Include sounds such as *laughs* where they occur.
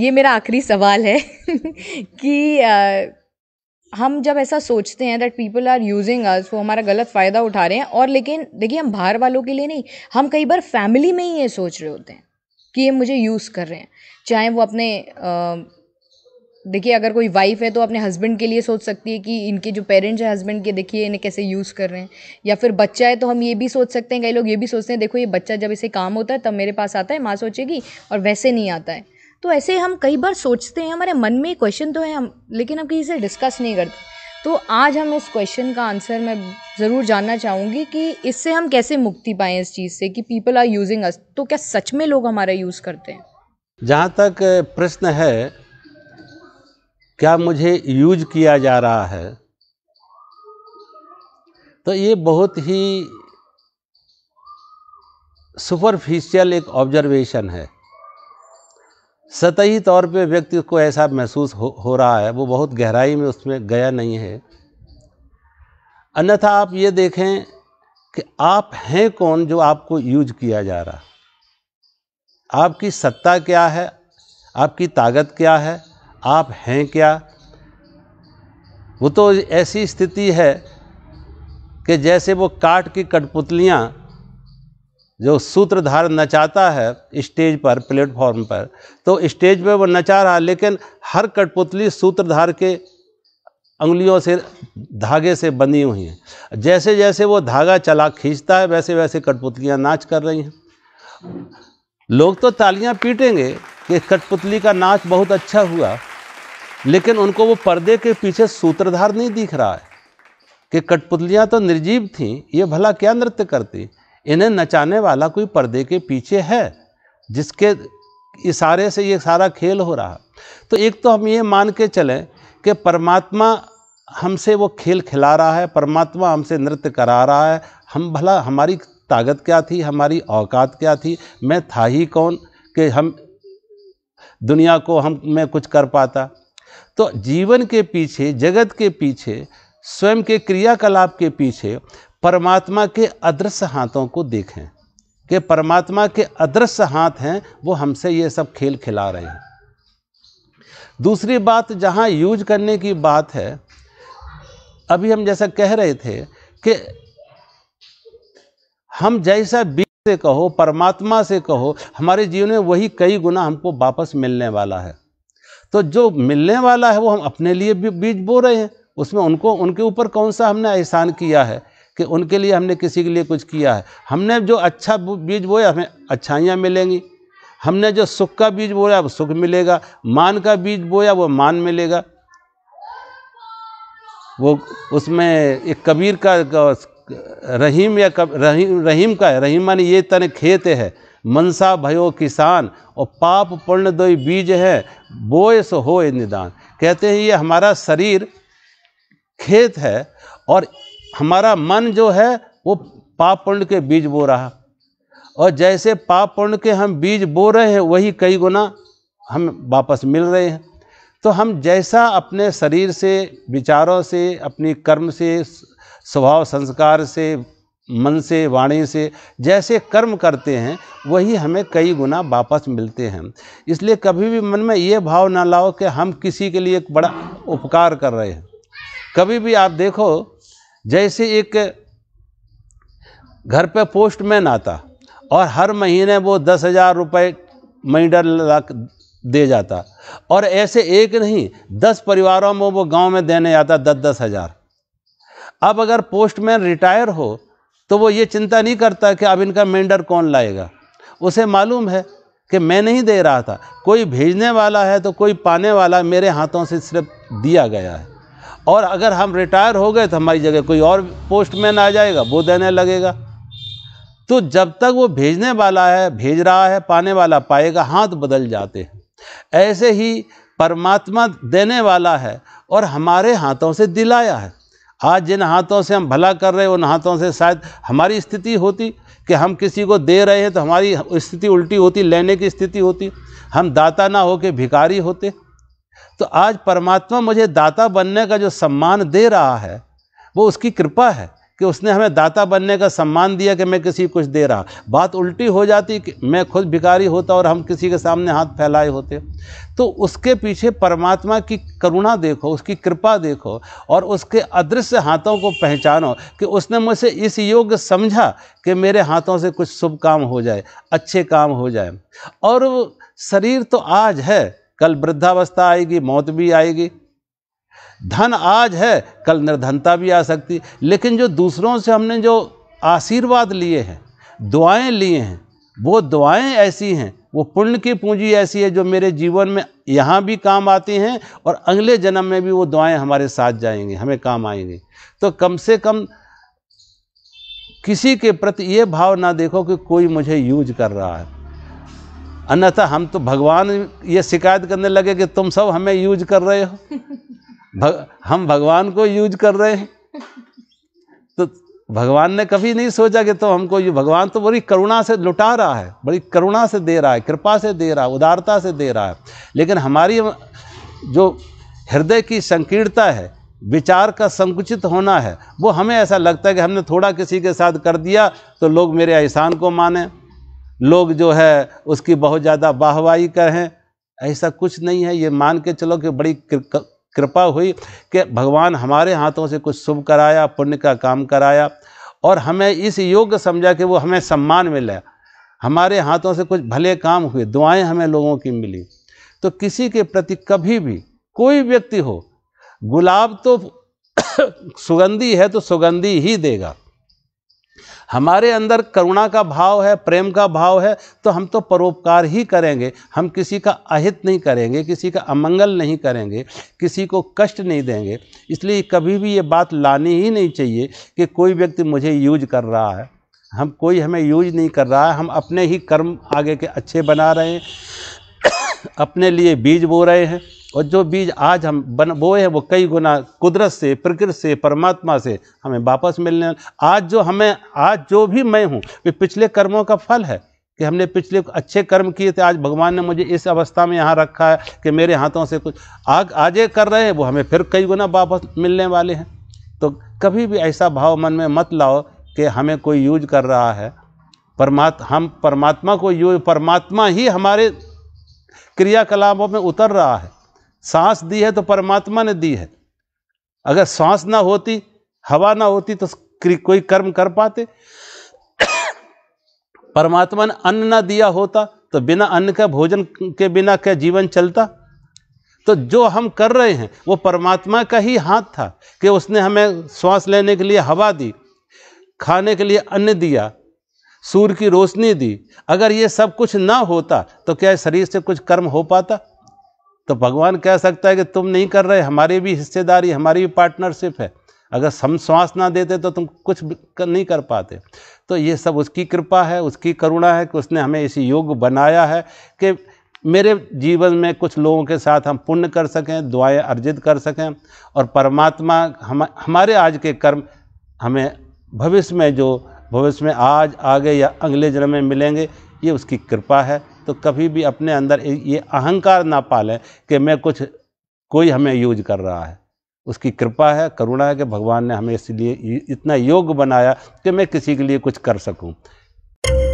ये मेरा आखिरी सवाल है *laughs* कि आ, हम जब ऐसा सोचते हैं that people are using us वो हमारा गलत फ़ायदा उठा रहे हैं और लेकिन देखिए हम बाहर वालों के लिए नहीं हम कई बार फैमिली में ही ये सोच रहे होते हैं कि ये मुझे यूज़ कर रहे हैं चाहे वो अपने देखिए अगर कोई वाइफ है तो अपने हस्बैंड के लिए सोच सकती है कि इनके जो पेरेंट्स हैं हस्बैंड के देखिए इन्हें कैसे यूज़ कर रहे हैं या फिर बच्चा है तो हम ये भी सोच सकते हैं कई लोग ये भी सोचते हैं देखो ये बच्चा जब इसे काम होता है तब मेरे पास आता है माँ सोचेगी और वैसे नहीं आता है तो ऐसे हम कई बार सोचते हैं हमारे मन में क्वेश्चन तो है हम लेकिन हम किसी से डिस्कस नहीं करते तो आज हम इस क्वेश्चन का आंसर मैं ज़रूर जानना चाहूँगी कि इससे हम कैसे मुक्ति पाएँ इस चीज़ से कि पीपल आर यूजिंग अस तो क्या सच में लोग हमारा यूज़ करते हैं जहाँ तक प्रश्न है क्या मुझे यूज किया जा रहा है तो ये बहुत ही सुपरफिशियल एक ऑब्जर्वेशन है सतही तौर पे व्यक्ति को ऐसा महसूस हो, हो रहा है वो बहुत गहराई में उसमें गया नहीं है अन्यथा आप ये देखें कि आप हैं कौन जो आपको यूज किया जा रहा आपकी सत्ता क्या है आपकी ताकत क्या है आप हैं क्या वो तो ऐसी स्थिति है कि जैसे वो काट की कठपुतलियाँ जो सूत्रधार नचाता है स्टेज पर प्लेटफॉर्म पर तो स्टेज पर वो नचा रहा लेकिन हर कठपुतली सूत्रधार के उंगलियों से धागे से बंधी हुई हैं जैसे जैसे वो धागा चला खींचता है वैसे वैसे कठपुतलियाँ नाच कर रही हैं लोग तो तालियां पीटेंगे कि कठपुतली का नाच बहुत अच्छा हुआ लेकिन उनको वो पर्दे के पीछे सूत्रधार नहीं दिख रहा है कि कठपुतलियाँ तो निर्जीव थीं ये भला क्या नृत्य करती इन्हें नचाने वाला कोई पर्दे के पीछे है जिसके इशारे से ये सारा खेल हो रहा तो एक तो हम ये मान के चलें कि परमात्मा हमसे वो खेल खिला रहा है परमात्मा हमसे नृत्य करा रहा है हम भला हमारी ताकत क्या थी हमारी औकात क्या थी मैं था ही कौन कि हम दुनिया को हम मैं कुछ कर पाता तो जीवन के पीछे जगत के पीछे स्वयं के क्रियाकलाप के पीछे परमात्मा के अदृश्य हाथों को देखें कि परमात्मा के अदृश्य हाथ हैं वो हमसे ये सब खेल खिला रहे हैं दूसरी बात जहाँ यूज करने की बात है अभी हम जैसा कह रहे थे कि हम जैसा बीज से कहो परमात्मा से कहो हमारे जीवन में वही कई गुना हमको वापस मिलने वाला है तो जो मिलने वाला है वो हम अपने लिए भी बीज बो रहे हैं उसमें उनको उनके ऊपर कौन सा हमने एहसान किया है कि उनके लिए हमने किसी के लिए कुछ किया है हमने जो अच्छा बीज बोया हमें अच्छाइयाँ मिलेंगी हमने जो सुख का बीज बोया वो सुख मिलेगा मान का बीज बोया वो मान मिलेगा वो उसमें एक कबीर का रहीम या कब रहीम रहीम का है रहीम मानी ये तन खेत है मनसा भयो किसान और पाप पूर्ण दो बीज है बोए सो हो निदान कहते हैं ये हमारा शरीर खेत है और हमारा मन जो है वो पाप पुण्य के बीज बो रहा और जैसे पाप पुण्य के हम बीज बो रहे हैं वही कई गुना हम वापस मिल रहे हैं तो हम जैसा अपने शरीर से विचारों से अपनी कर्म से स्वभाव संस्कार से मन से वाणी से जैसे कर्म करते हैं वही हमें कई गुना वापस मिलते हैं इसलिए कभी भी मन में ये भाव ना लाओ कि हम किसी के लिए एक बड़ा उपकार कर रहे हैं कभी भी आप देखो जैसे एक घर पे पोस्टमैन आता और हर महीने वो दस हज़ार रुपये महीडर दे जाता और ऐसे एक नहीं दस परिवारों में वो गांव में देने जाता दस दस हज़ार अब अगर पोस्टमैन रिटायर हो तो वो ये चिंता नहीं करता कि अब इनका मेंडर कौन लाएगा उसे मालूम है कि मैं नहीं दे रहा था कोई भेजने वाला है तो कोई पाने वाला मेरे हाथों से सिर्फ दिया गया है और अगर हम रिटायर हो गए तो हमारी जगह कोई और पोस्टमैन आ जाएगा वो देने लगेगा तो जब तक वो भेजने वाला है भेज रहा है पाने वाला पाएगा हाथ बदल जाते हैं ऐसे ही परमात्मा देने वाला है और हमारे हाथों से दिलाया है आज जिन हाथों से हम भला कर रहे हैं उन हाथों से शायद हमारी स्थिति होती कि हम किसी को दे रहे हैं तो हमारी स्थिति उल्टी होती लेने की स्थिति होती हम दाता ना हो के भिकारी होते तो आज परमात्मा मुझे दाता बनने का जो सम्मान दे रहा है वो उसकी कृपा है कि उसने हमें दाता बनने का सम्मान दिया कि मैं किसी कुछ दे रहा बात उल्टी हो जाती कि मैं खुद भिकारी होता और हम किसी के सामने हाथ फैलाए होते तो उसके पीछे परमात्मा की करुणा देखो उसकी कृपा देखो और उसके अदृश्य हाथों को पहचानो कि उसने मुझसे इस योग्य समझा कि मेरे हाथों से कुछ शुभ काम हो जाए अच्छे काम हो जाए और शरीर तो आज है कल वृद्धावस्था आएगी मौत भी आएगी धन आज है कल निर्धनता भी आ सकती लेकिन जो दूसरों से हमने जो आशीर्वाद लिए हैं दुआएं लिए हैं वो दुआएं ऐसी हैं वो पुण्य की पूंजी ऐसी है जो मेरे जीवन में यहाँ भी काम आती हैं और अगले जन्म में भी वो दुआएं हमारे साथ जाएंगी हमें काम आएंगी तो कम से कम किसी के प्रति ये भाव ना देखो कि कोई मुझे यूज कर रहा है अन्यथा हम तो भगवान ये शिकायत करने लगे कि तुम सब हमें यूज कर रहे हो *laughs* भग, हम भगवान को यूज कर रहे हैं तो भगवान ने कभी नहीं सोचा कि तो हमको ये भगवान तो बड़ी करुणा से लुटा रहा है बड़ी करुणा से दे रहा है कृपा से दे रहा है उदारता से दे रहा है लेकिन हमारी जो हृदय की संकीर्णता है विचार का संकुचित होना है वो हमें ऐसा लगता है कि हमने थोड़ा किसी के साथ कर दिया तो लोग मेरे एहसान को माने लोग जो है उसकी बहुत ज़्यादा वाहवाही करें ऐसा कुछ नहीं है ये मान के चलो कि बड़ी कृपा हुई कि भगवान हमारे हाथों से कुछ शुभ कराया पुण्य का काम कराया और हमें इस योग समझा कि वो हमें सम्मान मिला हमारे हाथों से कुछ भले काम हुए दुआएं हमें लोगों की मिली तो किसी के प्रति कभी भी कोई व्यक्ति हो गुलाब तो *coughs* सुगंधी है तो सुगंधी ही देगा हमारे अंदर करुणा का भाव है प्रेम का भाव है तो हम तो परोपकार ही करेंगे हम किसी का अहित नहीं करेंगे किसी का अमंगल नहीं करेंगे किसी को कष्ट नहीं देंगे इसलिए कभी भी ये बात लानी ही नहीं चाहिए कि कोई व्यक्ति मुझे यूज कर रहा है हम कोई हमें यूज नहीं कर रहा है हम अपने ही कर्म आगे के अच्छे बना रहे हैं *coughs* अपने लिए बीज बो रहे हैं और जो बीज आज हम बन बोए हैं वो कई गुना कुदरत से प्रकृति से परमात्मा से हमें वापस मिलने आज जो हमें आज जो भी मैं हूँ वे पिछले कर्मों का फल है कि हमने पिछले अच्छे कर्म किए थे आज भगवान ने मुझे इस अवस्था में यहाँ रखा है कि मेरे हाथों से कुछ आग आजे कर रहे हैं वो हमें फिर कई गुना वापस मिलने वाले हैं तो कभी भी ऐसा भाव मन में मत लाओ कि हमें कोई यूज कर रहा है परमात्मा हम परमात्मा को यूज परमात्मा ही हमारे क्रियाकलापों में उतर रहा है सांस दी है तो परमात्मा ने दी है अगर सांस ना होती हवा ना होती तो कोई कर्म कर पाते परमात्मा ने अन्न ना दिया होता तो बिना अन्न के भोजन के बिना क्या जीवन चलता तो जो हम कर रहे हैं वो परमात्मा का ही हाथ था कि उसने हमें श्वास लेने के लिए हवा दी खाने के लिए अन्न दिया सूर्य की रोशनी दी अगर ये सब कुछ ना होता तो क्या शरीर से कुछ कर्म हो पाता तो भगवान कह सकता है कि तुम नहीं कर रहे हमारी भी हिस्सेदारी हमारी भी पार्टनरशिप है अगर हम श्वास ना देते तो तुम कुछ कर नहीं कर पाते तो ये सब उसकी कृपा है उसकी करुणा है कि उसने हमें इसी योग बनाया है कि मेरे जीवन में कुछ लोगों के साथ हम पुण्य कर सकें दुआएं अर्जित कर सकें और परमात्मा हम हमारे आज के कर्म हमें भविष्य में जो भविष्य में आज आगे या अगले जन्म में मिलेंगे ये उसकी कृपा है तो कभी भी अपने अंदर ये अहंकार ना पालें कि मैं कुछ कोई हमें यूज कर रहा है उसकी कृपा है करुणा है कि भगवान ने हमें इसलिए इतना योग बनाया कि मैं किसी के लिए कुछ कर सकूं